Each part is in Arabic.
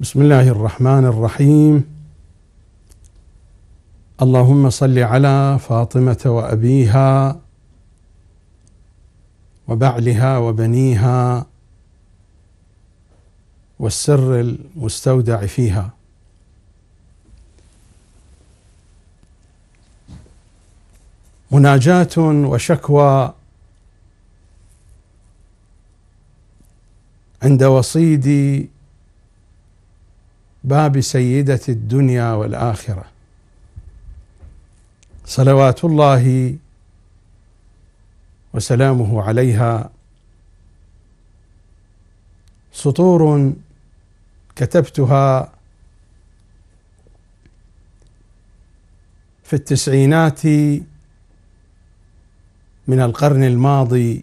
بسم الله الرحمن الرحيم اللهم صل على فاطمه وابيها وبعلها وبنيها والسر المستودع فيها مناجاه وشكوى عند وصيد باب سيدة الدنيا والآخرة صلوات الله وسلامه عليها سطور كتبتها في التسعينات من القرن الماضي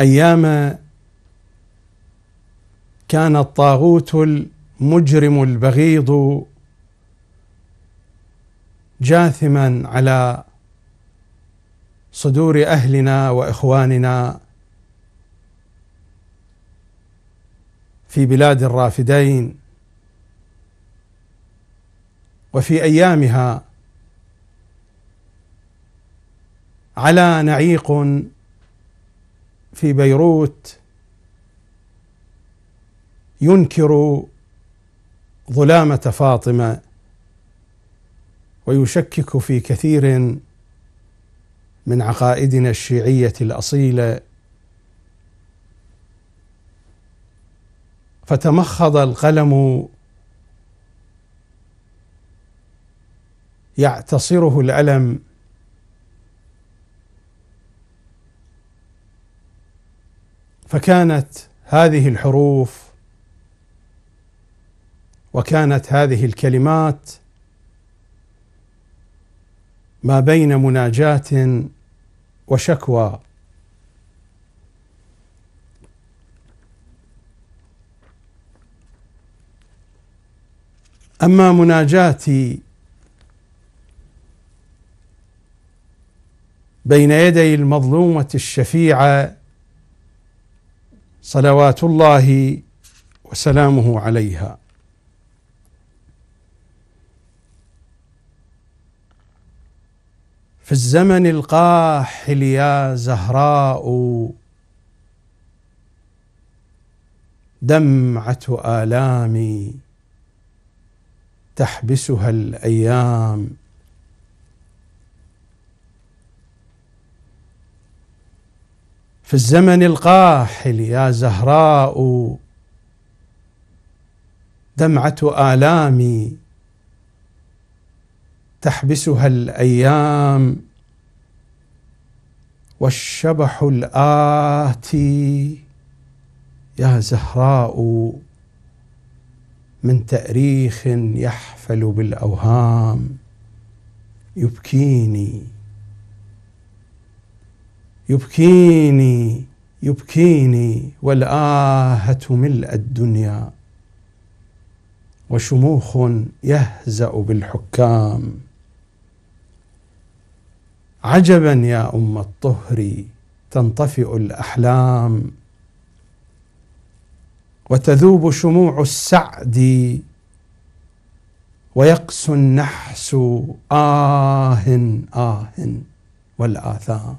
ايام كان الطاغوت المجرم البغيض جاثما على صدور اهلنا واخواننا في بلاد الرافدين وفي ايامها على نعيق في بيروت ينكر ظلامة فاطمة ويشكك في كثير من عقائدنا الشيعية الأصيلة فتمخض القلم يعتصره الألم فكانت هذه الحروف وكانت هذه الكلمات ما بين مناجاة وشكوى اما مناجاتي بين يدي المظلومه الشفيعه صلوات الله وسلامه عليها في الزمن القاحل يا زهراء دمعه الامي تحبسها الايام في الزمن القاحل يا زهراء دمعه الامي تحبسها الايام والشبح الاتي يا زهراء من تاريخ يحفل بالاوهام يبكيني يبكيني يبكيني والآهة ملء الدنيا وشموخ يهزأ بالحكام عجبا يا ام الطهر تنطفئ الاحلام وتذوب شموع السعد ويقسو النحس آه آه والآثام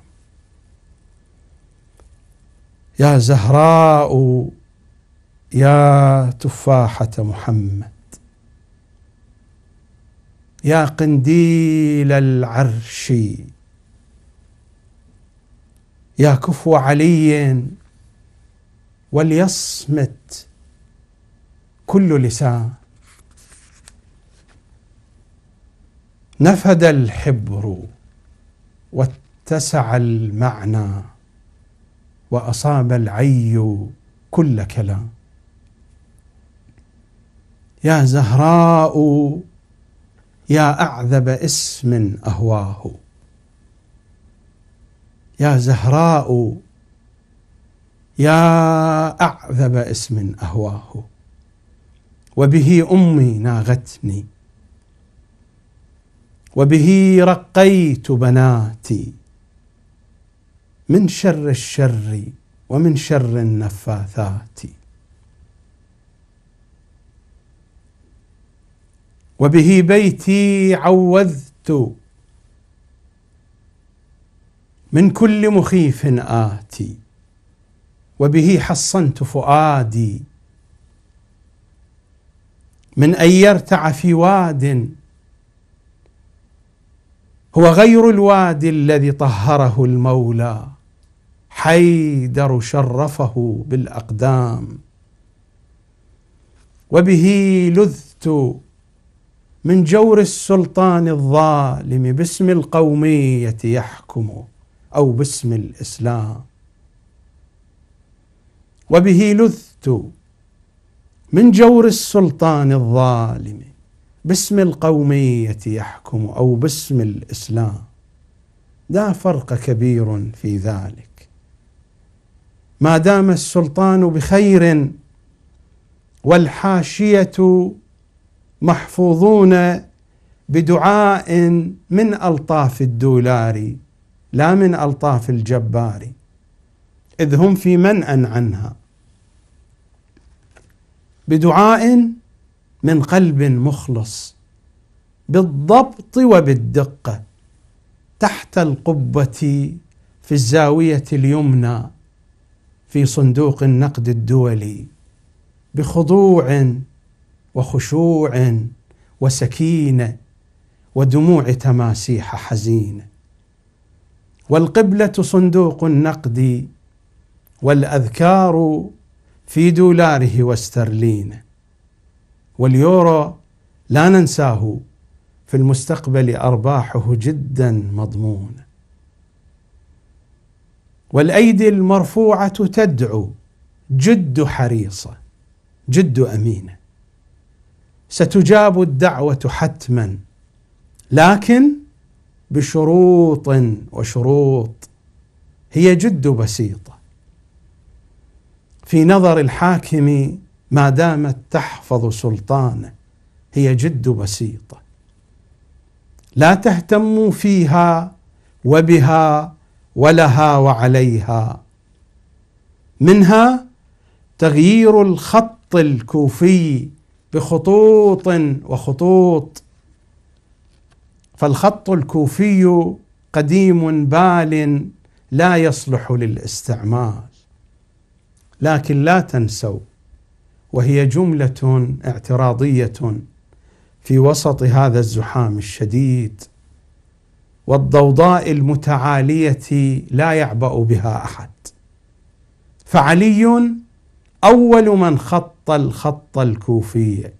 يا زهراء يا تفاحة محمد يا قنديل العرش يا كفو علي وليصمت كل لسان نفد الحبر واتسع المعنى واصاب العي كل كلام يا زهراء يا اعذب اسم اهواه يا زهراء يا أعذب اسم أهواه وبه أمي ناغتني وبه رقيت بناتي من شر الشر ومن شر النفاثات وبه بيتي عوذت من كل مخيف آتي وبه حصنت فؤادي من أن يرتع في واد هو غير الوادي الذي طهره المولى حيدر شرفه بالأقدام وبه لذت من جور السلطان الظالم باسم القومية يحكم أو باسم الإسلام وبه لذت من جور السلطان الظالم باسم القومية يحكم أو باسم الإسلام لا فرق كبير في ذلك ما دام السلطان بخير والحاشية محفوظون بدعاء من ألطاف الدولار لا من ألطاف الجبار إذ هم في منأ عنها بدعاء من قلب مخلص بالضبط وبالدقة تحت القبة في الزاوية اليمنى في صندوق النقد الدولي بخضوع وخشوع وسكينه ودموع تماسيح حزينه والقبلة صندوق النقد والأذكار في دولاره واسترلينه واليورو لا ننساه في المستقبل أرباحه جدا مضمونة والأيدي المرفوعة تدعو جد حريصة جد أمينة ستجاب الدعوة حتما لكن بشروط وشروط هي جد بسيطه في نظر الحاكم ما دامت تحفظ سلطانه هي جد بسيطه لا تهتموا فيها وبها ولها وعليها منها تغيير الخط الكوفي بخطوط وخطوط فالخط الكوفي قديم بال لا يصلح للاستعمال لكن لا تنسوا وهي جمله اعتراضيه في وسط هذا الزحام الشديد والضوضاء المتعاليه لا يعبا بها احد فعلي اول من خط الخط الكوفي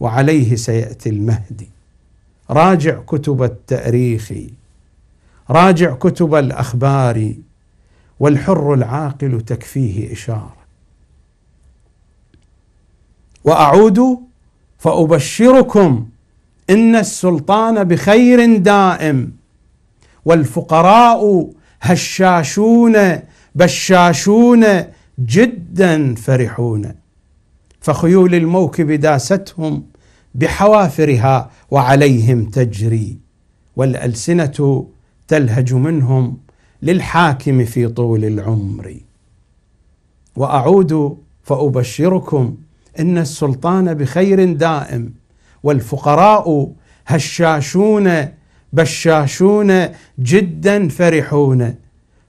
وعليه سياتي المهدي راجع كتب التاريخ راجع كتب الاخبار والحر العاقل تكفيه اشاره واعود فابشركم ان السلطان بخير دائم والفقراء هشاشون بشاشون جدا فرحون فخيول الموكب داستهم بحوافرها وعليهم تجري والالسنه تلهج منهم للحاكم في طول العمر واعود فابشركم ان السلطان بخير دائم والفقراء هشاشون بشاشون جدا فرحون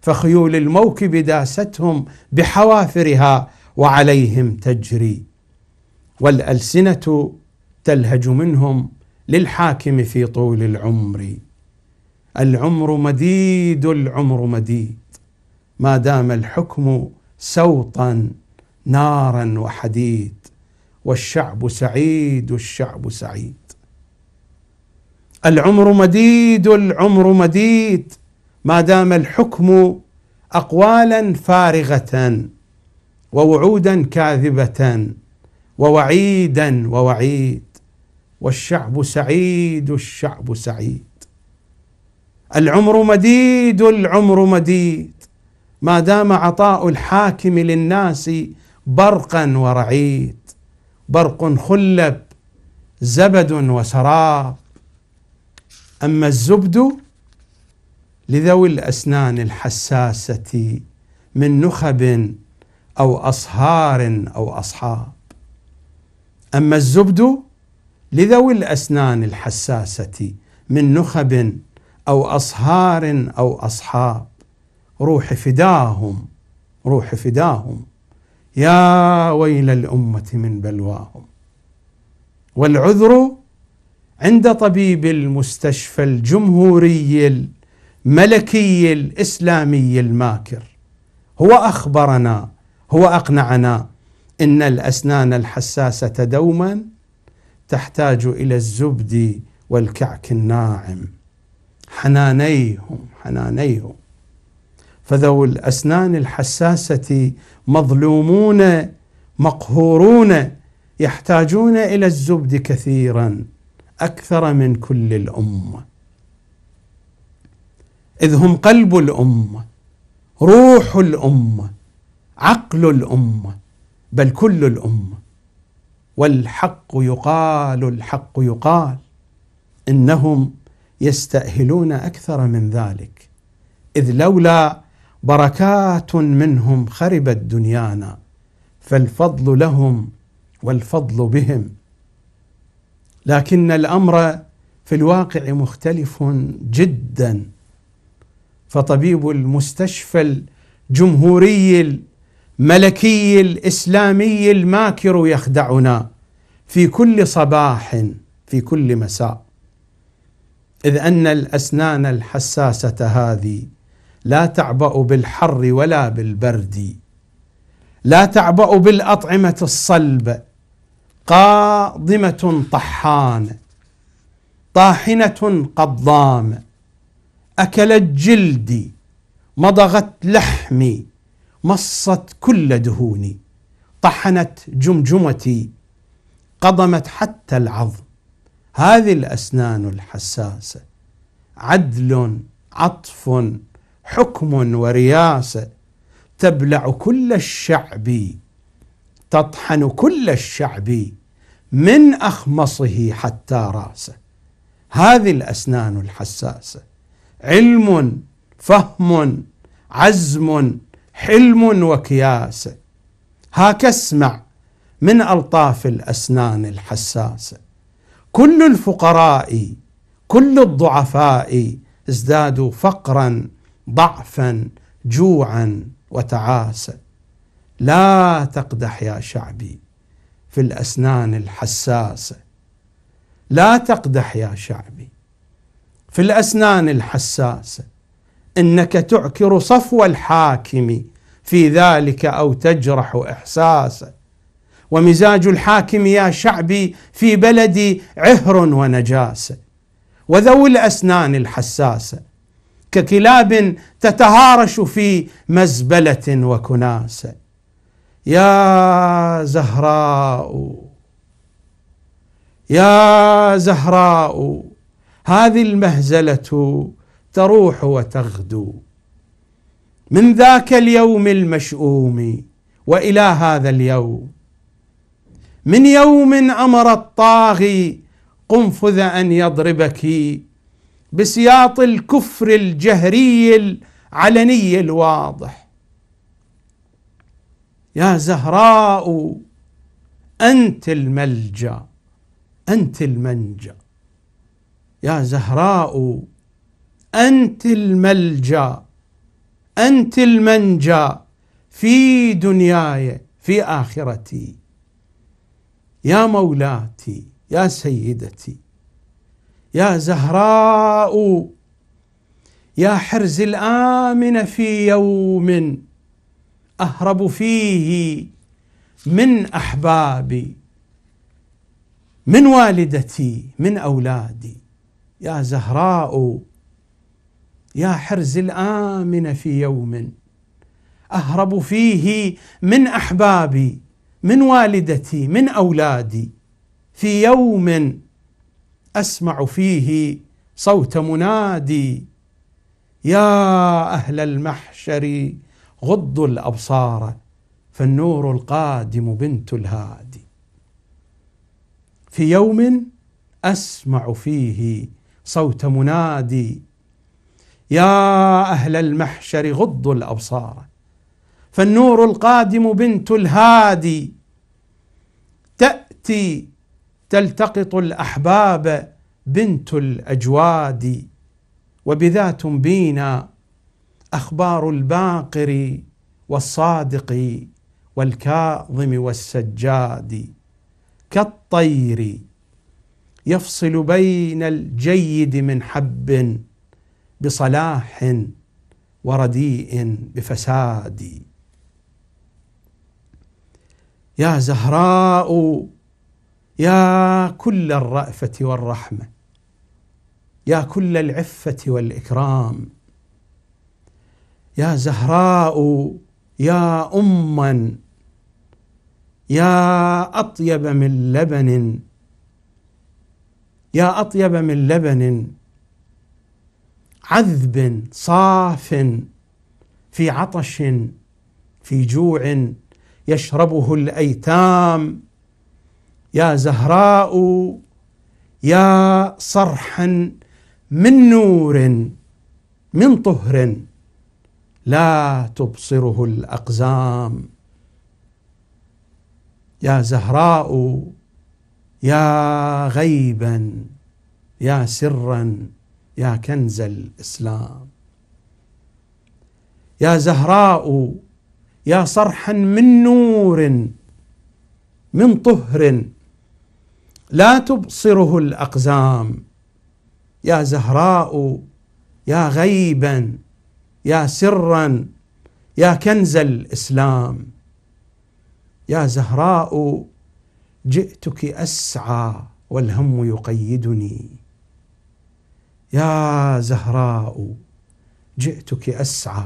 فخيول الموكب داستهم بحوافرها وعليهم تجري والالسنه تلهج منهم للحاكم في طول العمر العمر مديد العمر مديد ما دام الحكم سوطا نارا وحديد والشعب سعيد الشعب سعيد العمر مديد العمر مديد ما دام الحكم اقوالا فارغه ووعودا كاذبه ووعيدا ووعيد والشعب سعيد الشعب سعيد العمر مديد العمر مديد ما دام عطاء الحاكم للناس برقا ورعيد برق خلب زبد وسراب اما الزبد لذوي الاسنان الحساسه من نخب او اصهار او اصحاب اما الزبد لذوي الاسنان الحساسه من نخب او اصهار او اصحاب روح فداهم روح فداهم يا ويل الامه من بلواهم والعذر عند طبيب المستشفى الجمهوري الملكي الاسلامي الماكر هو اخبرنا هو اقنعنا ان الاسنان الحساسه دوما تحتاج الى الزبد والكعك الناعم حنانيهم حنانيهم فذو الاسنان الحساسه مظلومون مقهورون يحتاجون الى الزبد كثيرا اكثر من كل الامه اذ هم قلب الامه روح الامه عقل الامه بل كل الامه والحق يقال الحق يقال انهم يستاهلون اكثر من ذلك اذ لولا بركات منهم خربت دنيانا فالفضل لهم والفضل بهم لكن الامر في الواقع مختلف جدا فطبيب المستشفى الجمهوري ملكي الاسلامي الماكر يخدعنا في كل صباح في كل مساء اذ ان الاسنان الحساسه هذه لا تعبا بالحر ولا بالبرد لا تعبا بالاطعمه الصلب قاضمه طحان طاحنه قضام اكلت جلدي مضغت لحمي مصت كل دهوني طحنت جمجمتي قضمت حتى العظم هذه الاسنان الحساسه عدل عطف حكم ورياسه تبلع كل الشعب تطحن كل الشعب من اخمصه حتى راسه هذه الاسنان الحساسه علم فهم عزم حلم وكياسة هاك اسمع من ألطاف الأسنان الحساسة كل الفقراء كل الضعفاء ازدادوا فقرا ضعفا جوعا وتعاسة لا تقدح يا شعبي في الأسنان الحساسة لا تقدح يا شعبي في الأسنان الحساسة انك تعكر صفو الحاكم في ذلك او تجرح احساسه ومزاج الحاكم يا شعبي في بلدي عهر ونجاسه وذوي الاسنان الحساسه ككلاب تتهارش في مزبله وكناسه يا زهراء يا زهراء هذه المهزله تروح وتغدو من ذاك اليوم المشؤوم والى هذا اليوم من يوم امر الطاغي قنفذ ان يضربك بسياط الكفر الجهري العلني الواضح يا زهراء انت الملجا انت المنجا يا زهراء انت الملجا انت المنجا في دنياي في اخرتي يا مولاتي يا سيدتي يا زهراء يا حرز الامن في يوم اهرب فيه من احبابي من والدتي من اولادي يا زهراء يا حرز الآمن في يوم أهرب فيه من أحبابي من والدتي من أولادي في يوم أسمع فيه صوت منادي يا أهل المحشر غضوا الأبصار فالنور القادم بنت الهادي في يوم أسمع فيه صوت منادي يا أهل المحشر غضوا الأبصار فالنور القادم بنت الهادي تأتي تلتقط الأحباب بنت الأجواد وبذات بينا أخبار الباقر والصادق والكاظم والسجاد كالطير يفصل بين الجيد من حبٍّ بصلاح ورديء بفساد يا زهراء يا كل الرأفة والرحمة يا كل العفة والإكرام يا زهراء يا أما يا أطيب من لبن يا أطيب من لبن عذب صاف في عطش في جوع يشربه الايتام يا زهراء يا صرحا من نور من طهر لا تبصره الاقزام يا زهراء يا غيبا يا سرا يا كنز الاسلام يا زهراء يا صرحا من نور من طهر لا تبصره الاقزام يا زهراء يا غيبا يا سرا يا كنز الاسلام يا زهراء جئتك اسعى والهم يقيدني يا زهراء جئتك أسعى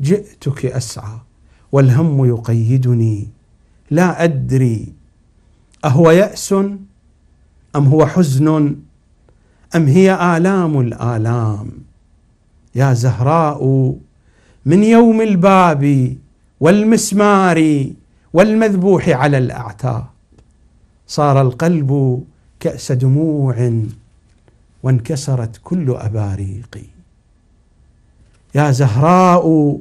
جئتك أسعى والهم يقيدني لا أدري أهو يأس أم هو حزن أم هي آلام الآلام يا زهراء من يوم الباب والمسمار والمذبوح على الأعتاب صار القلب كأس دموع وانكسرت كل أباريقي يا زهراء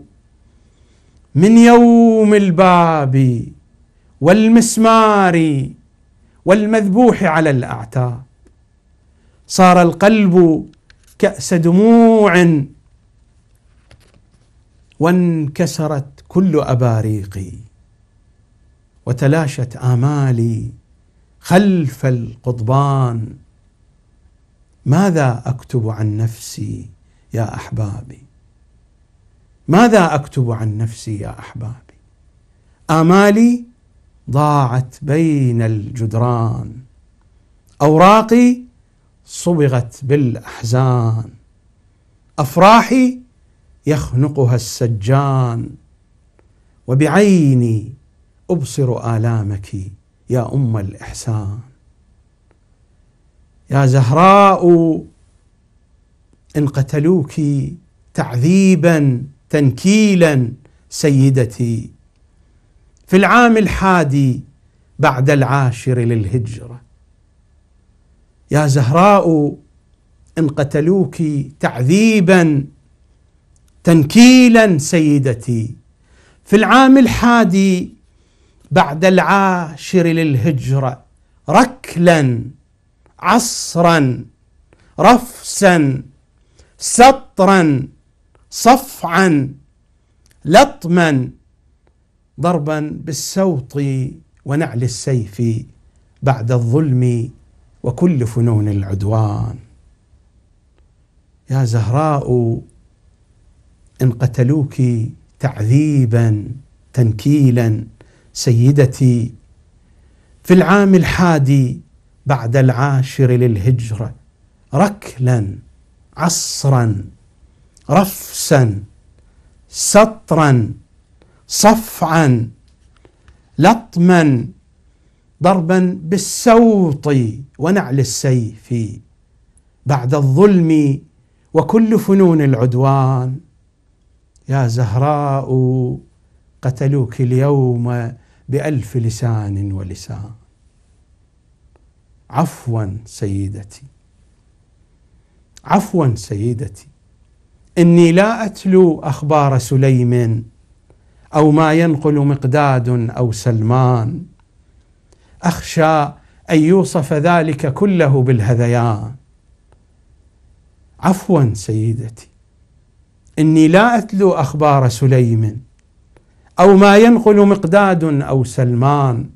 من يوم الباب والمسمار والمذبوح على الأعتاب صار القلب كأس دموع وانكسرت كل أباريقي وتلاشت آمالي خلف القضبان ماذا اكتب عن نفسي يا احبابي ماذا اكتب عن نفسي يا احبابي امالي ضاعت بين الجدران اوراقي صبغت بالاحزان افراحي يخنقها السجان وبعيني ابصر الامك يا ام الاحسان يا زهراء ان قتلوك تعذيبا تنكيلا سيدتي في العام الحادي بعد العاشر للهجره يا زهراء ان قتلوك تعذيبا تنكيلا سيدتي في العام الحادي بعد العاشر للهجره ركلا عصرا رفسا سطرا صفعا لطما ضربا بالسوط ونعل السيف بعد الظلم وكل فنون العدوان يا زهراء ان قتلوك تعذيبا تنكيلا سيدتي في العام الحادي بعد العاشر للهجرة ركلا عصرا رفسا سطرا صفعا لطما ضربا بالسوط ونعل السيف بعد الظلم وكل فنون العدوان يا زهراء قتلوك اليوم بألف لسان ولسان عفوا سيدتي عفوا سيدتي اني لا اتلو اخبار سليم او ما ينقل مقداد او سلمان اخشى ان يوصف ذلك كله بالهذيان عفوا سيدتي اني لا اتلو اخبار سليم او ما ينقل مقداد او سلمان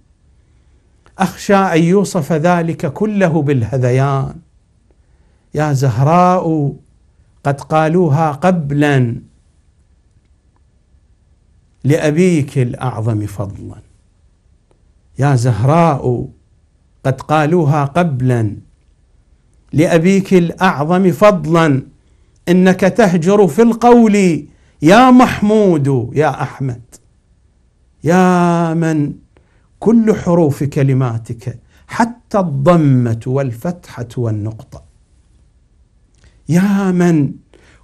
اخشى ان يوصف ذلك كله بالهذيان يا زهراء قد قالوها قبلا لابيك الاعظم فضلا يا زهراء قد قالوها قبلا لابيك الاعظم فضلا انك تهجر في القول يا محمود يا احمد يا من كل حروف كلماتك حتى الضمه والفتحه والنقطه يا من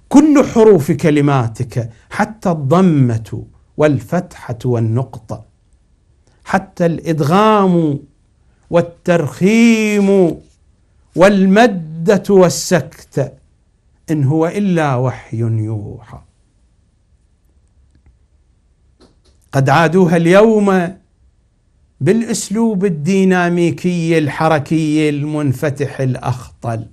كل حروف كلماتك حتى الضمه والفتحه والنقطه حتى الادغام والترخيم والمده والسكت ان هو الا وحي يوحى قد عادوها اليوم بالاسلوب الديناميكي الحركي المنفتح الاخطل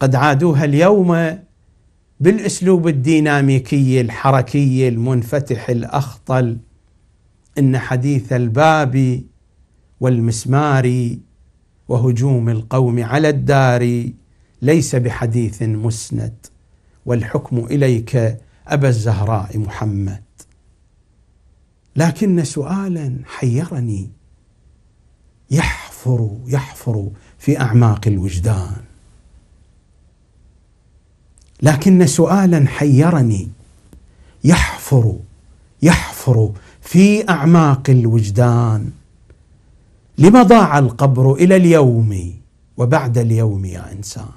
قد عادوها اليوم بالاسلوب الديناميكي الحركي المنفتح الاخطل ان حديث الباب والمسمار وهجوم القوم على الدار ليس بحديث مسند والحكم اليك ابا الزهراء محمد لكن سؤالا حيرني يحفر يحفر في اعماق الوجدان لكن سؤالا حيرني يحفر يحفر في اعماق الوجدان لم ضاع القبر الى اليوم وبعد اليوم يا انسان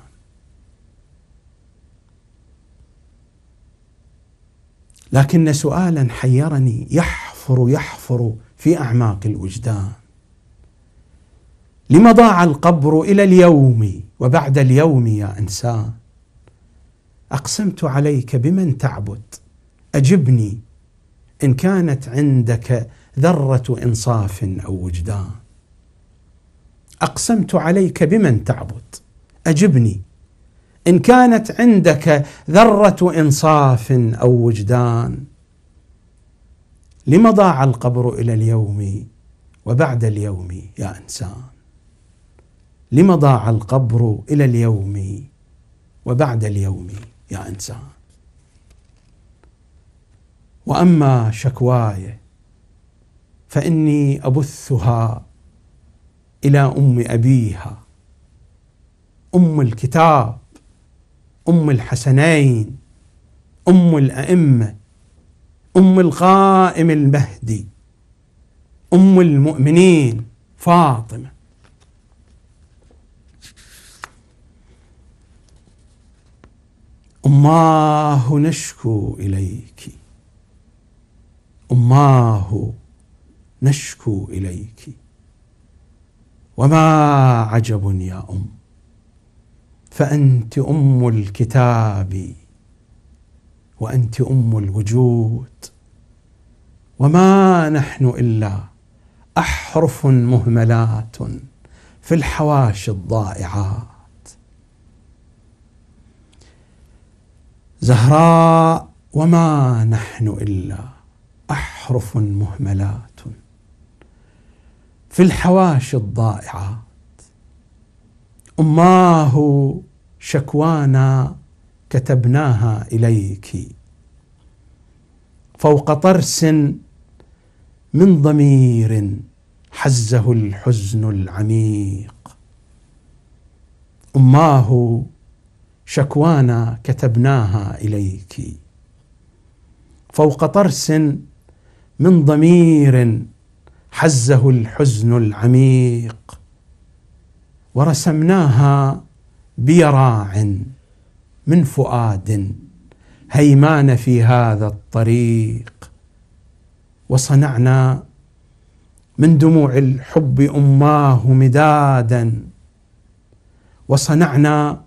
لكن سؤالا حيرني يحفر يحفر يحفر في اعماق الوجدان لم ضاع القبر الى اليوم وبعد اليوم يا انسان اقسمت عليك بمن تعبد اجبني ان كانت عندك ذره انصاف او وجدان اقسمت عليك بمن تعبد اجبني ان كانت عندك ذره انصاف او وجدان لم ضاع القبر الى اليوم وبعد اليوم يا انسان لم ضاع القبر الى اليوم وبعد اليوم يا انسان واما شكواي فاني ابثها الى ام ابيها ام الكتاب ام الحسنين ام الائمه أم القائم المهدي أم المؤمنين فاطمة أماه نشكو إليك أماه نشكو إليك وما عجب يا أم فأنت أم الكتاب وانت ام الوجود وما نحن الا احرف مهملات في الحواشي الضائعات زهراء وما نحن الا احرف مهملات في الحواشي الضائعات اماه شكوانا كتبناها اليك فوق طرس من ضمير حزه الحزن العميق اماه شكوانا كتبناها اليك فوق طرس من ضمير حزه الحزن العميق ورسمناها بيراع من فؤاد هيمان في هذا الطريق وصنعنا من دموع الحب اماه مدادا وصنعنا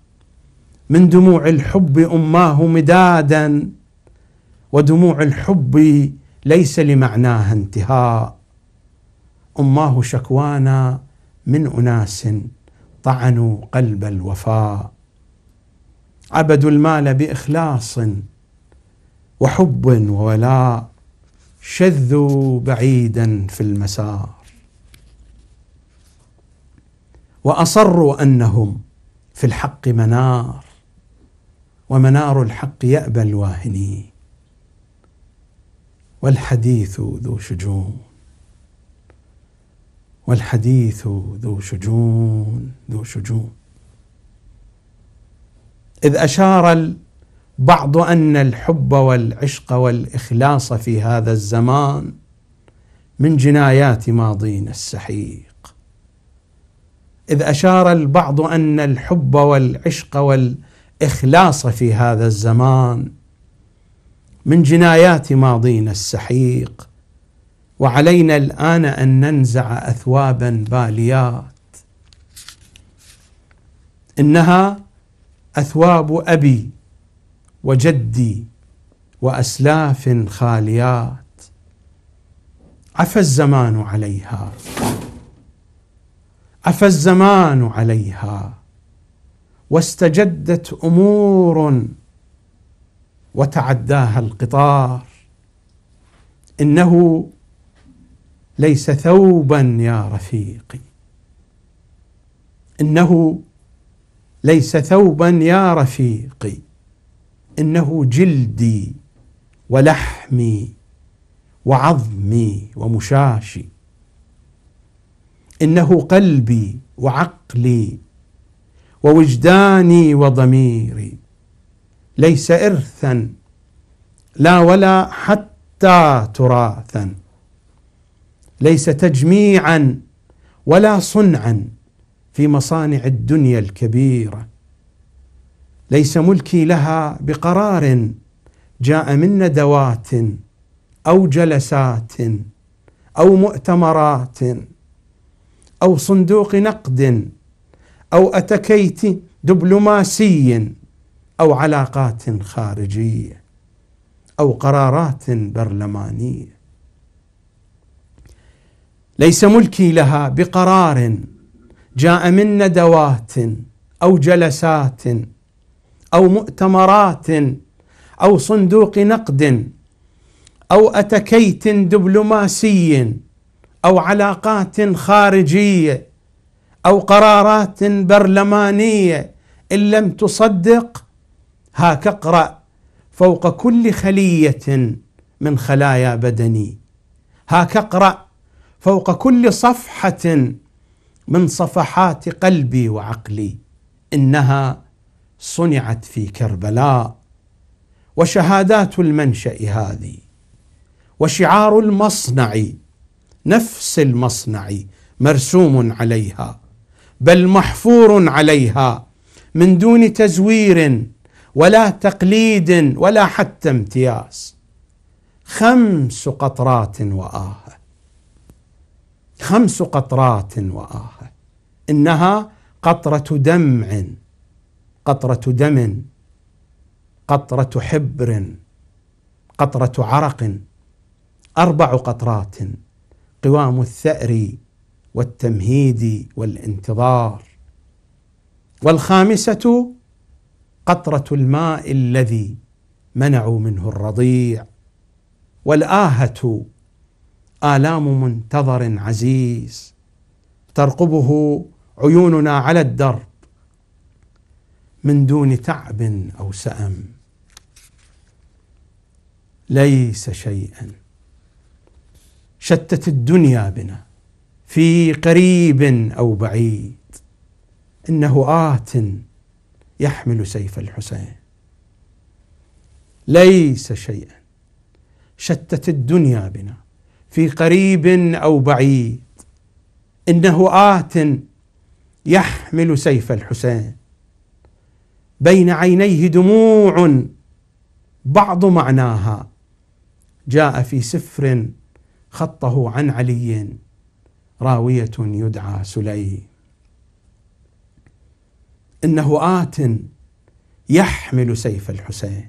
من دموع الحب اماه مدادا ودموع الحب ليس لمعناها انتهاء اماه شكوانا من اناس طعنوا قلب الوفاء عبدوا المال باخلاص وحب وولاء شذوا بعيدا في المسار واصروا انهم في الحق منار ومنار الحق يابى الواهنين والحديث ذو شجون والحديث ذو شجون ذو شجون إذ أشار البعض أن الحب والعشق والإخلاص في هذا الزمان من جنايات ماضينا السحيق إذ أشار البعض أن الحب والعشق والإخلاص في هذا الزمان من جنايات ماضينا السحيق وعلينا الآن أن ننزع أثوابا باليات إنها اثواب ابي وجدي واسلاف خاليات عفى الزمان عليها عفى الزمان عليها واستجدت امور وتعداها القطار انه ليس ثوبا يا رفيقي انه ليس ثوبا يا رفيقي انه جلدي ولحمي وعظمي ومشاشي انه قلبي وعقلي ووجداني وضميري ليس ارثا لا ولا حتى تراثا ليس تجميعا ولا صنعا في مصانع الدنيا الكبيره ليس ملكي لها بقرار جاء من ندوات او جلسات او مؤتمرات او صندوق نقد او اتكيت دبلوماسي او علاقات خارجيه او قرارات برلمانيه ليس ملكي لها بقرار جاء من ندوات او جلسات او مؤتمرات او صندوق نقد او اتكيت دبلوماسي او علاقات خارجيه او قرارات برلمانيه ان لم تصدق هاك اقرا فوق كل خليه من خلايا بدني هاك اقرا فوق كل صفحه من صفحات قلبي وعقلي انها صنعت في كربلاء وشهادات المنشا هذه وشعار المصنع نفس المصنع مرسوم عليها بل محفور عليها من دون تزوير ولا تقليد ولا حتى امتياز خمس قطرات وآه خمس قطرات وآه إنها قطرة دمع قطرة دم قطرة حبر قطرة عرق أربع قطرات قوام الثأر والتمهيد والانتظار والخامسة قطرة الماء الذي منعوا منه الرضيع والآهة آلام منتظر عزيز ترقبه عيوننا على الدرب من دون تعب او سام ليس شيئا شتت الدنيا بنا في قريب او بعيد انه ات يحمل سيف الحسين ليس شيئا شتت الدنيا بنا في قريب او بعيد انه ات يحمل سيف الحسين بين عينيه دموع بعض معناها جاء في سفر خطه عن علي راوية يدعى سليم إنه آت يحمل سيف الحسين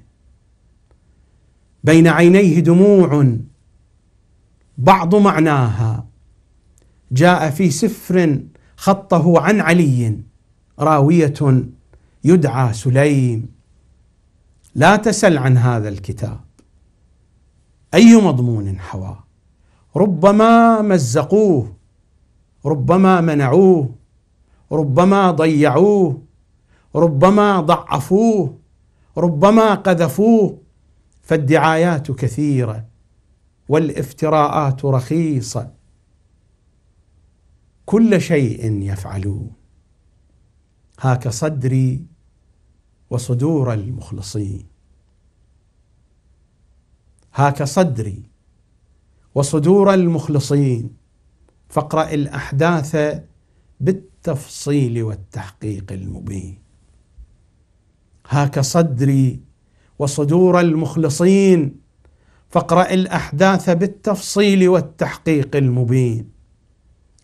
بين عينيه دموع بعض معناها جاء في سفر خطه عن علي راويه يدعى سليم لا تسل عن هذا الكتاب اي مضمون حواه ربما مزقوه ربما منعوه ربما ضيعوه ربما ضعفوه ربما قذفوه فالدعايات كثيره والافتراءات رخيصه كل شيء يفعلوا هاك صدري وصدور المخلصين هاك صدري وصدور المخلصين فاقرا الاحداث بالتفصيل والتحقيق المبين هاك صدري وصدور المخلصين فاقرا الاحداث بالتفصيل والتحقيق المبين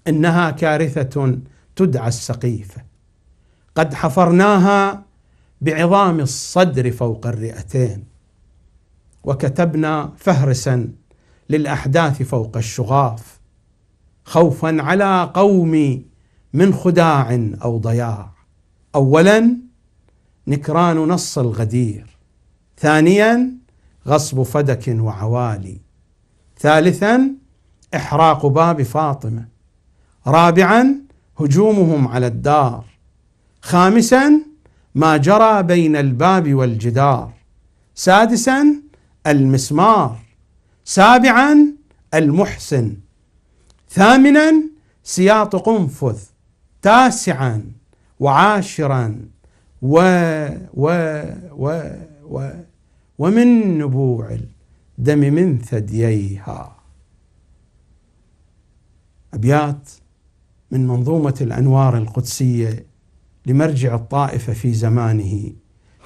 انها كارثه تدعى السقيفه قد حفرناها بعظام الصدر فوق الرئتين وكتبنا فهرسا للاحداث فوق الشغاف خوفا على قومي من خداع او ضياع اولا نكران نص الغدير ثانيا غصب فدك وعوالي ثالثا احراق باب فاطمه رابعا هجومهم على الدار خامسا ما جرى بين الباب والجدار سادسا المسمار سابعا المحسن ثامنا سياط قنفذ تاسعا وعاشرا و و و و ومن نبوع الدم من ثدييها أبيات من منظومة الأنوار القدسية لمرجع الطائفة في زمانه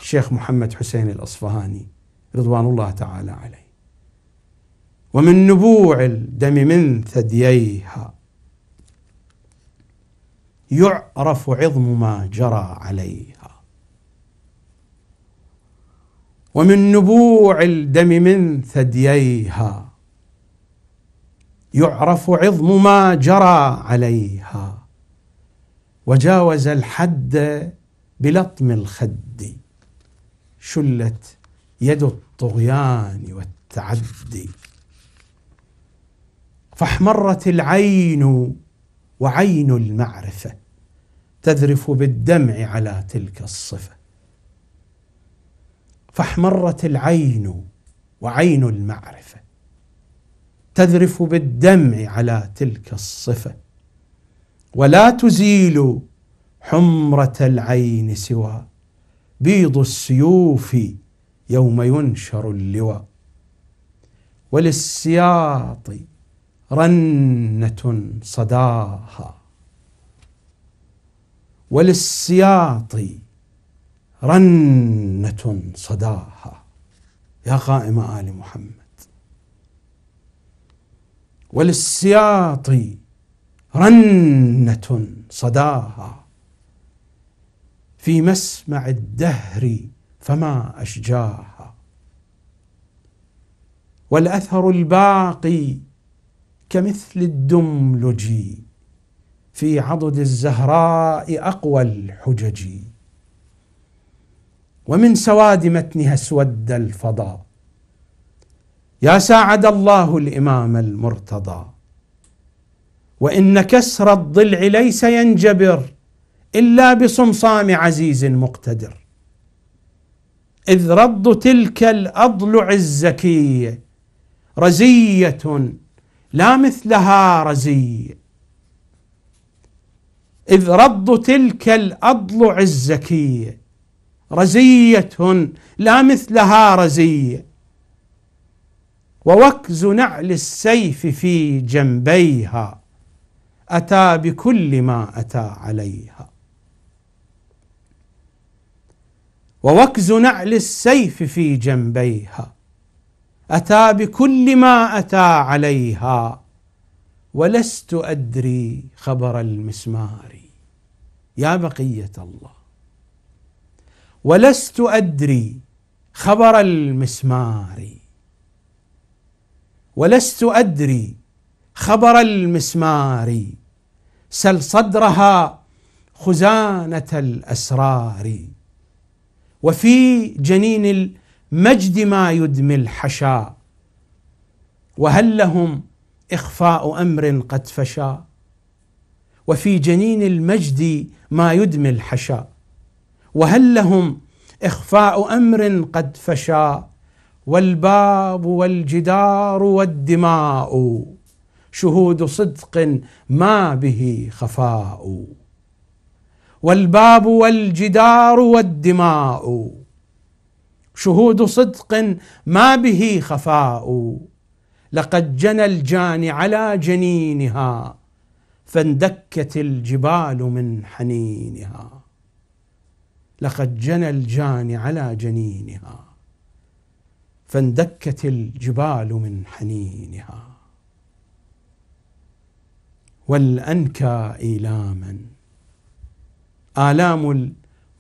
الشيخ محمد حسين الأصفهاني رضوان الله تعالى عليه ومن نبوع الدم من ثدييها يعرف عظم ما جرى عليها ومن نبوع الدم من ثدييها يعرف عظم ما جرى عليها وجاوز الحد بلطم الخد شلت يد الطغيان والتعدي فاحمرت العين وعين المعرفه تذرف بالدمع على تلك الصفه فاحمرت العين وعين المعرفه تذرف بالدمع على تلك الصفه ولا تزيل حمره العين سوى بيض السيوف يوم ينشر اللوى وللسياط رنه صداها وللسياط رنه صداها يا قائم ال محمد وللسياط رنة صداها في مسمع الدهر فما أشجاها والأثر الباقي كمثل الدملج في عضد الزهراء أقوى الحجج ومن سواد متنها اسود الفضاء يا ساعد الله الامام المرتضى وان كسر الضلع ليس ينجبر الا بصمصام عزيز مقتدر اذ رض تلك الاضلع الزكيه رزيه لا مثلها رزيه اذ رض تلك الاضلع الزكيه رزيه لا مثلها رزيه ووكز نعل السيف في جنبيها أتى بكل ما أتى عليها ووكز نعل السيف في جنبيها أتى بكل ما أتى عليها ولست أدري خبر المسمار يا بقية الله ولست أدري خبر المسمار ولست أدري خبر المسمار سل صدرها خزانة الأسرار وفي جنين المجد ما يدمي الحشا وهل لهم إخفاء أمر قد فشا وفي جنين المجد ما يدمي الحشا وهل لهم إخفاء أمر قد فشا والباب والجدار والدماء شهود صدق ما به خفاء والباب والجدار والدماء شهود صدق ما به خفاء لقد جنى الجان على جنينها فاندكت الجبال من حنينها لقد جنى الجان على جنينها فاندكت الجبال من حنينها والأنكى إيلاما آلام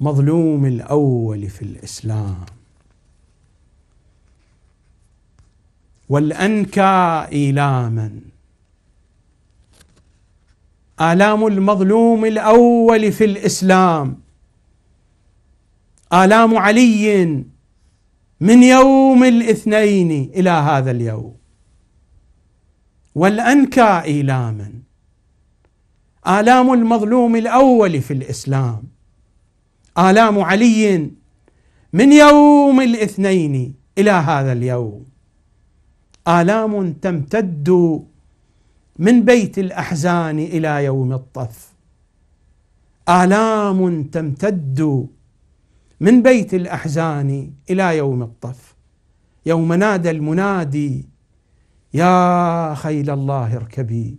المظلوم الأول في الإسلام والأنكى إيلاما آلام المظلوم الأول في الإسلام آلام علي من يوم الاثنين الى هذا اليوم والانكى ايلاما الام المظلوم الاول في الاسلام الام علي من يوم الاثنين الى هذا اليوم الام تمتد من بيت الاحزان الى يوم الطف الام تمتد من بيت الأحزان إلى يوم الطف يوم نادى المنادي يا خيل الله اركبي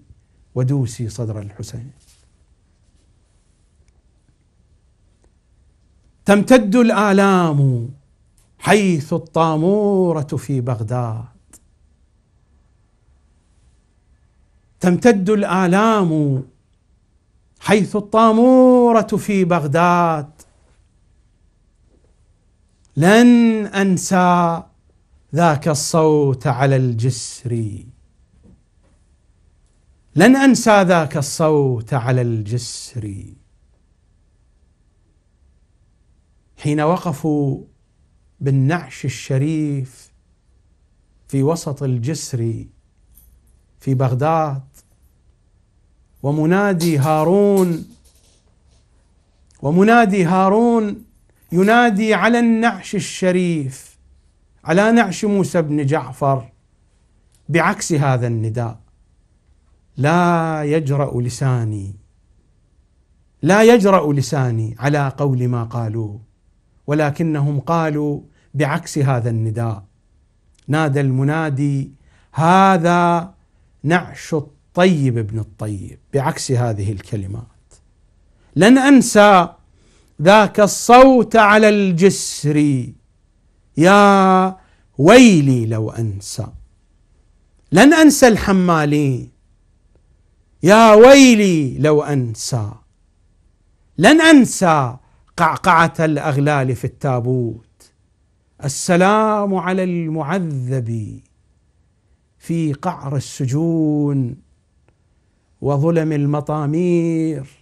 ودوسي صدر الحسين تمتد الآلام حيث الطامورة في بغداد تمتد الآلام حيث الطامورة في بغداد لن انسى ذاك الصوت على الجسر لن انسى ذاك الصوت على الجسر حين وقفوا بالنعش الشريف في وسط الجسر في بغداد ومنادي هارون ومنادي هارون ينادي على النعش الشريف على نعش موسى بن جعفر بعكس هذا النداء لا يجرأ لساني لا يجرأ لساني على قول ما قالوا ولكنهم قالوا بعكس هذا النداء نادى المنادي هذا نعش الطيب ابن الطيب بعكس هذه الكلمات لن انسى ذاك الصوت على الجسر يا ويلي لو انسى لن انسى الحمالين يا ويلي لو انسى لن انسى قعقعه الاغلال في التابوت السلام على المعذب في قعر السجون وظلم المطامير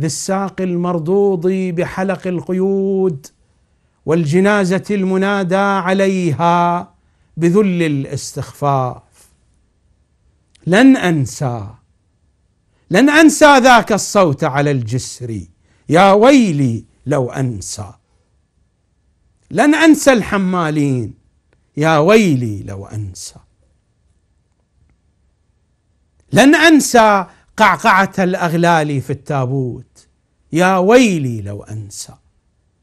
ذي الساق المرضوض بحلق القيود والجنازه المنادى عليها بذل الاستخفاف لن انسى لن انسى ذاك الصوت على الجسر يا ويلي لو انسى لن انسى الحمالين يا ويلي لو انسى لن انسى قعقعه الاغلال في التابوت يا ويلي لو انسى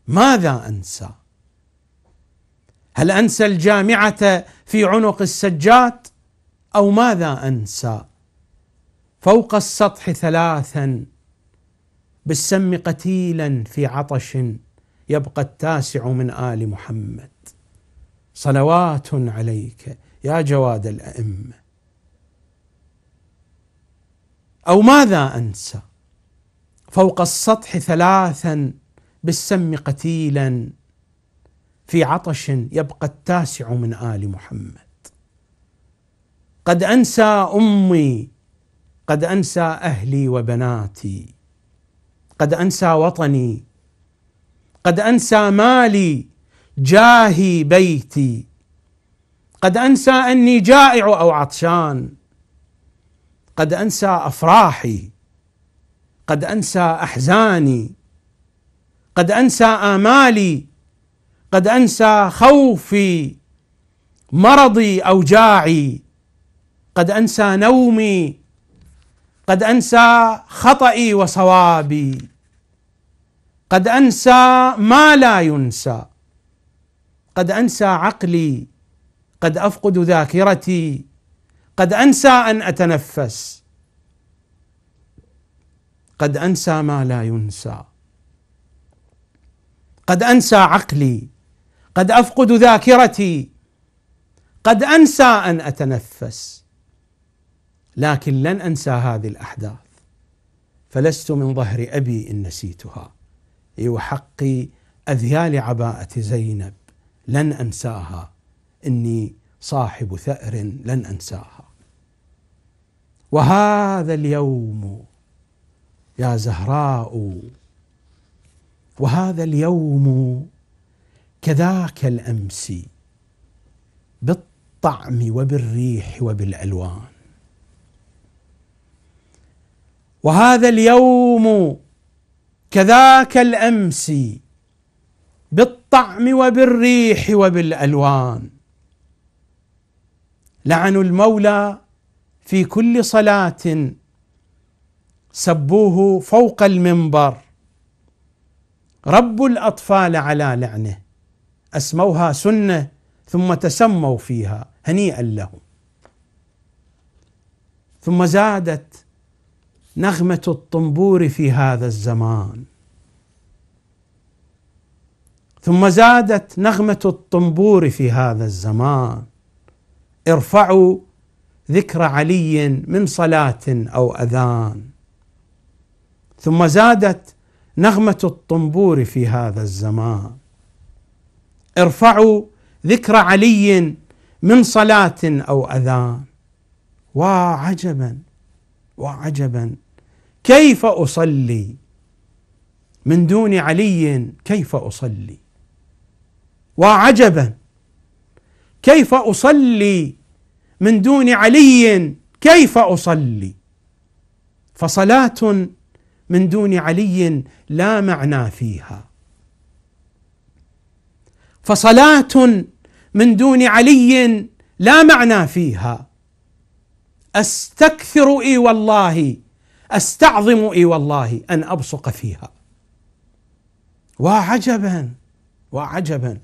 ماذا انسى هل انسى الجامعه في عنق السجاد او ماذا انسى فوق السطح ثلاثا بالسم قتيلا في عطش يبقى التاسع من ال محمد صلوات عليك يا جواد الائمه او ماذا انسى فوق السطح ثلاثا بالسم قتيلا في عطش يبقى التاسع من ال محمد قد انسى امي قد انسى اهلي وبناتي قد انسى وطني قد انسى مالي جاهي بيتي قد انسى اني جائع او عطشان قد انسى افراحي قد انسى احزاني قد انسى امالي قد انسى خوفي مرضي اوجاعي قد انسى نومي قد انسى خطئي وصوابي قد انسى ما لا ينسى قد انسى عقلي قد افقد ذاكرتي قد انسى ان اتنفس قد انسى ما لا ينسى قد انسى عقلي قد افقد ذاكرتي قد انسى ان اتنفس لكن لن انسى هذه الاحداث فلست من ظهر ابي ان نسيتها اي اذيال عباءه زينب لن انساها اني صاحب ثار لن انساها وهذا اليوم يا زهراء وهذا اليوم كذاك الامس بالطعم وبالريح وبالالوان وهذا اليوم كذاك الامس بالطعم وبالريح وبالالوان لعن المولى في كل صلاه سبوه فوق المنبر ربوا الاطفال على لعنه اسموها سنه ثم تسموا فيها هنيئا لهم ثم زادت نغمه الطنبور في هذا الزمان ثم زادت نغمه الطنبور في هذا الزمان ارفعوا ذكر علي من صلاه او اذان ثم زادت نغمه الطنبور في هذا الزمان ارفعوا ذكر علي من صلاه او اذان وعجبا وعجبا كيف اصلي من دون علي كيف اصلي وعجبا كيف اصلي من دون علي كيف اصلي فصلاه من دون علي لا معنى فيها فصلاه من دون علي لا معنى فيها استكثر اي والله استعظم اي والله ان ابصق فيها وعجبا وعجبا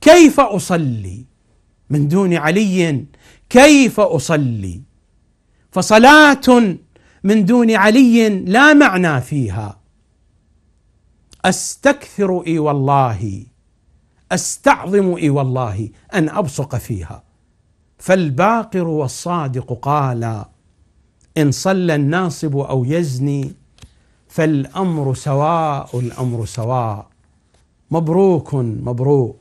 كيف اصلي من دون علي كيف اصلي فصلاه من دون علي لا معنى فيها استكثر اي والله استعظم اي والله ان ابصق فيها فالباقر والصادق قالا ان صلى الناصب او يزني فالامر سواء الامر سواء مبروك مبروك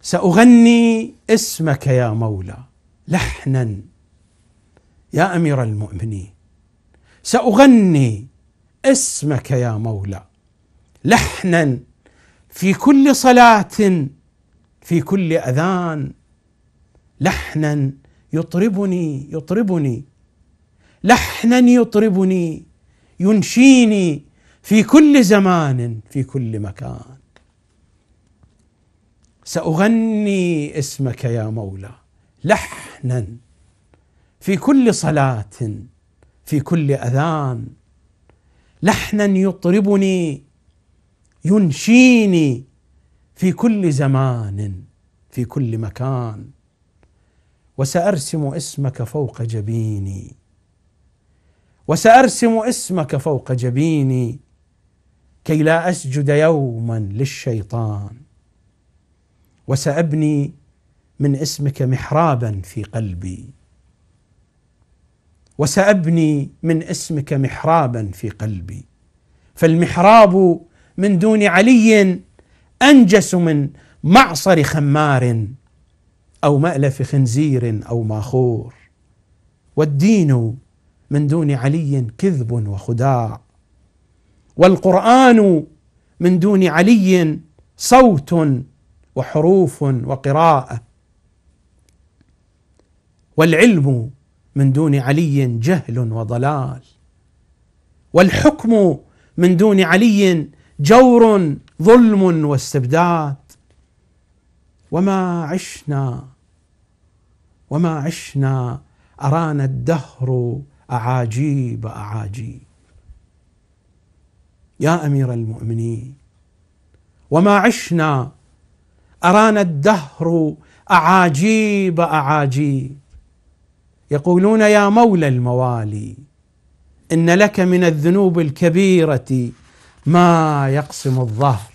ساغني اسمك يا مولى لحنا يا امير المؤمنين ساغني اسمك يا مولى لحنا في كل صلاه في كل اذان لحنا يطربني يطربني لحنا يطربني ينشيني في كل زمان في كل مكان ساغني اسمك يا مولى لحنا في كل صلاه في كل اذان لحنا يطربني ينشيني في كل زمان في كل مكان وسارسم اسمك فوق جبيني وسارسم اسمك فوق جبيني كي لا اسجد يوما للشيطان وسابني من اسمك محرابا في قلبي وسأبني من اسمك محرابا في قلبي فالمحراب من دون علي أنجس من معصر خمار أو مألف خنزير أو ماخور والدين من دون علي كذب وخداع والقرآن من دون علي صوت وحروف وقراءة والعلم من دون علي جهل وضلال والحكم من دون علي جور ظلم واستبداد وما عشنا وما عشنا ارانا الدهر اعاجيب اعاجيب يا امير المؤمنين وما عشنا ارانا الدهر اعاجيب اعاجيب يقولون يا مولى الموالي ان لك من الذنوب الكبيره ما يقسم الظهر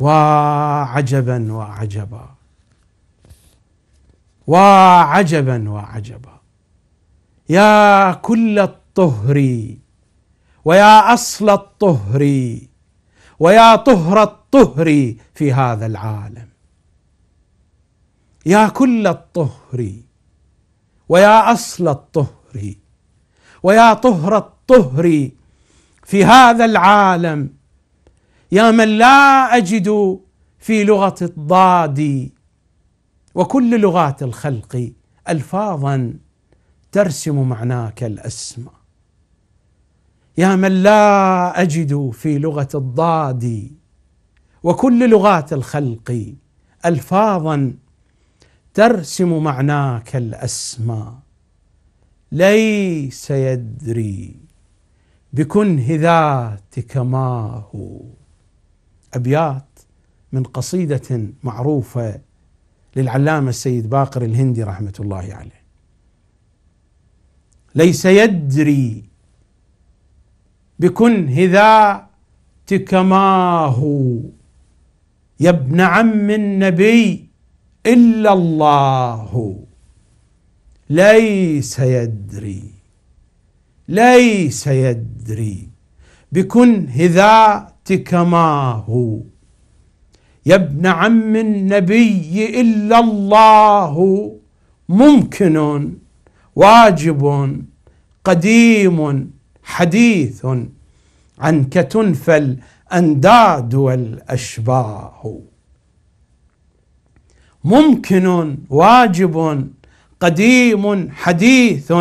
وعجبا وعجبا وعجبا وعجبا يا كل الطهر ويا اصل الطهر ويا طهر الطهر في هذا العالم يا كل الطهر ويا اصل الطهر ويا طهر الطهر في هذا العالم يا من لا اجد في لغه الضاد وكل لغات الخلق الفاظا ترسم معناك الاسمى يا من لا اجد في لغه الضاد وكل لغات الخلق الفاظا ترسم معناك الاسمى ليس يدري بكنه ذاتك ما هو ابيات من قصيده معروفه للعلامه السيد باقر الهندي رحمه الله عليه ليس يدري بكنه ذاتك ما هو يا ابن عم النبي إلا الله ليس يدري ليس يدري بكن هذاتك ما هو يا ابن عم النبي إلا الله ممكن واجب قديم حديث عنك تنفى الأنداد والأشباه ممكن واجب قديم حديث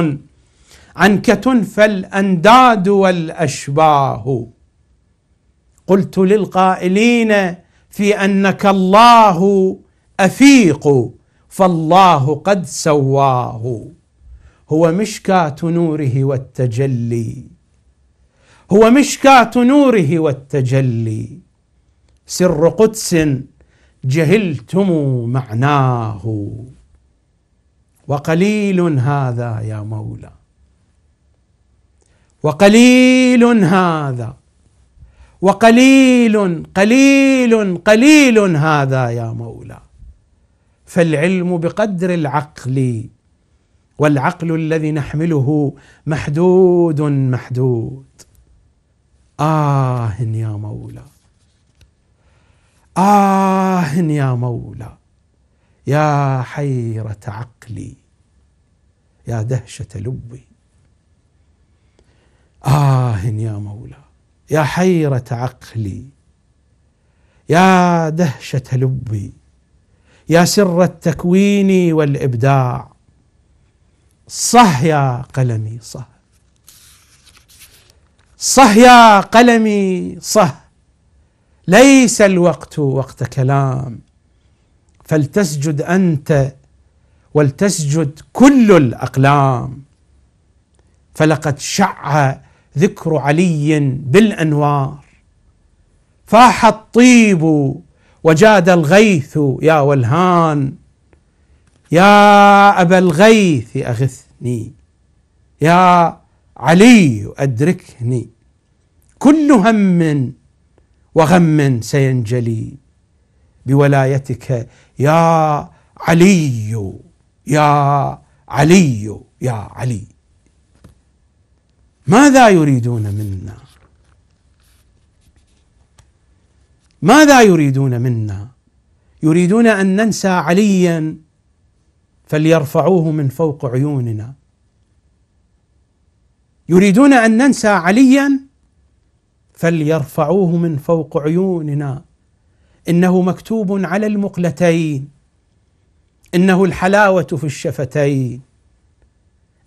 عنك تنفى الانداد والاشباه قلت للقائلين في انك الله افيق فالله قد سواه هو مشكاه نوره والتجلي هو مشكاه نوره والتجلي سر قدس جهلتم معناه وقليل هذا يا مولى وقليل هذا وقليل قليل قليل هذا يا مولى فالعلم بقدر العقل والعقل الذي نحمله محدود محدود آه يا مولى آه يا مولى يا حيرة عقلي يا دهشة لبي آه يا مولى يا حيرة عقلي يا دهشة لبي يا سر التكوين والإبداع صح يا قلمي صح صح يا قلمي صه ليس الوقت وقت كلام فلتسجد انت ولتسجد كل الاقلام فلقد شع ذكر علي بالانوار فاح الطيب وجاد الغيث يا ولهان يا ابا الغيث اغثني يا علي ادركني كل هم وغم سينجلي بولايتك يا علي يا علي يا علي ماذا يريدون منا ماذا يريدون منا يريدون ان ننسى عليا فليرفعوه من فوق عيوننا يريدون ان ننسى عليا فليرفعوه من فوق عيوننا انه مكتوب على المقلتين انه الحلاوه في الشفتين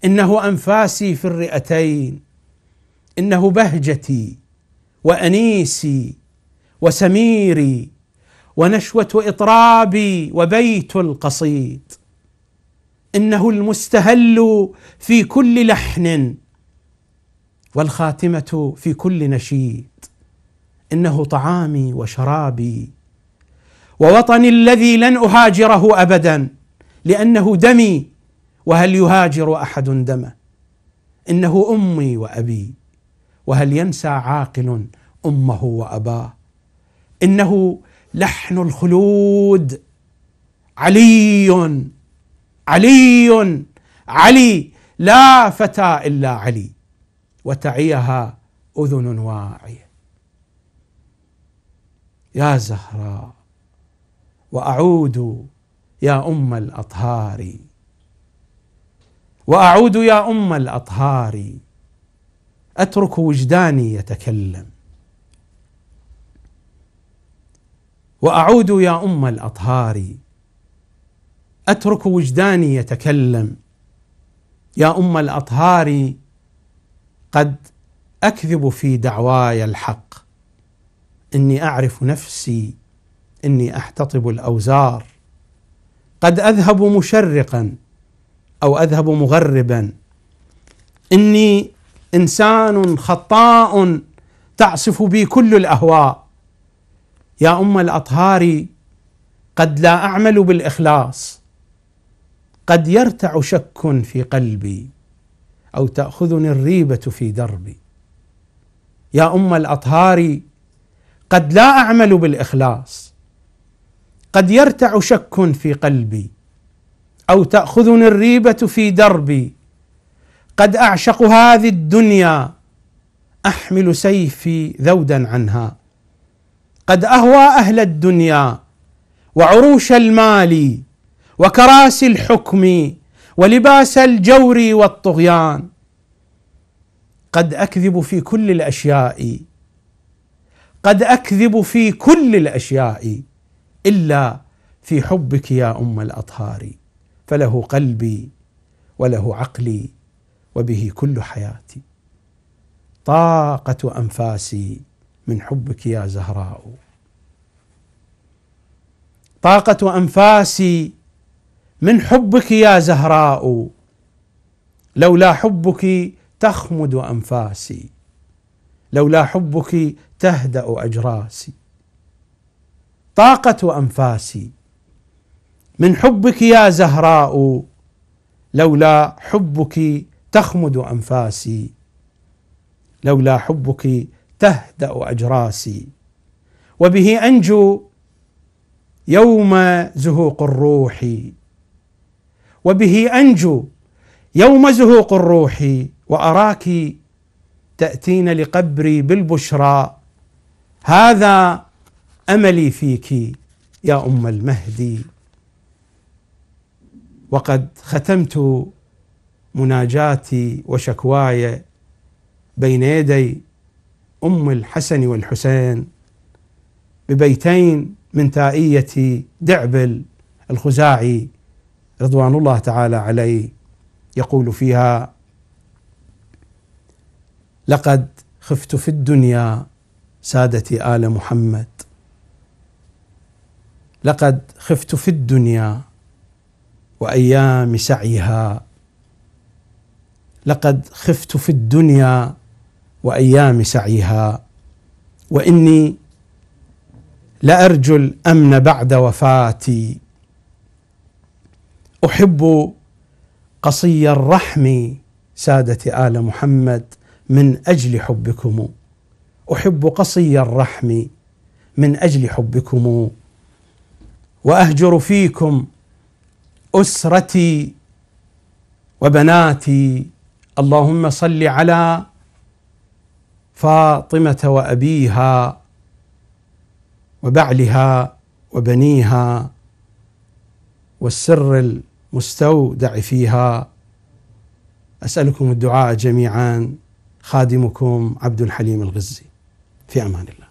انه انفاسي في الرئتين انه بهجتي وانيسي وسميري ونشوه اطرابي وبيت القصيد انه المستهل في كل لحن والخاتمه في كل نشيد انه طعامي وشرابي ووطني الذي لن اهاجره ابدا لانه دمي وهل يهاجر احد دمه انه امي وابي وهل ينسى عاقل امه واباه انه لحن الخلود علي علي علي لا فتى الا علي وتعيها أذن واعية يا زهراء وأعود يا أم الأطهار وأعود يا أم الأطهار أترك وجداني يتكلم وأعود يا أم الأطهار أترك وجداني يتكلم يا أم الأطهار قد اكذب في دعواي الحق اني اعرف نفسي اني احتطب الاوزار قد اذهب مشرقا او اذهب مغربا اني انسان خطاء تعصف بي كل الاهواء يا ام الاطهار قد لا اعمل بالاخلاص قد يرتع شك في قلبي او تاخذني الريبه في دربي يا ام الاطهار قد لا اعمل بالاخلاص قد يرتع شك في قلبي او تاخذني الريبه في دربي قد اعشق هذه الدنيا احمل سيفي ذودا عنها قد اهوى اهل الدنيا وعروش المال وكراسي الحكم ولباس الجور والطغيان قد اكذب في كل الاشياء قد اكذب في كل الاشياء الا في حبك يا ام الاطهار فله قلبي وله عقلي وبه كل حياتي طاقه انفاسي من حبك يا زهراء طاقه انفاسي من حبك يا زهراء لولا حبك تخمد انفاسي لولا حبك تهدا اجراسي طاقه انفاسي من حبك يا زهراء لولا حبك تخمد انفاسي لولا حبك تهدا اجراسي وبه انجو يوم زهوق الروح وبه انجو يوم زهوق الروح واراك تاتين لقبري بالبشرى هذا املي فيك يا ام المهدي وقد ختمت مناجاتي وشكواي بين يدي ام الحسن والحسين ببيتين من تائيه دعبل الخزاعي رضوان الله تعالى عليه يقول فيها لقد خفت في الدنيا سادتي ال محمد لقد خفت في الدنيا وايام سعيها لقد خفت في الدنيا وايام سعيها واني لارجو الامن بعد وفاتي احب قصي الرحم ساده ال محمد من اجل حبكم احب قصي الرحم من اجل حبكم واهجر فيكم اسرتي وبناتي اللهم صل على فاطمه وابيها وبعلها وبنيها والسر مستودع فيها اسالكم الدعاء جميعا خادمكم عبد الحليم الغزي في امان الله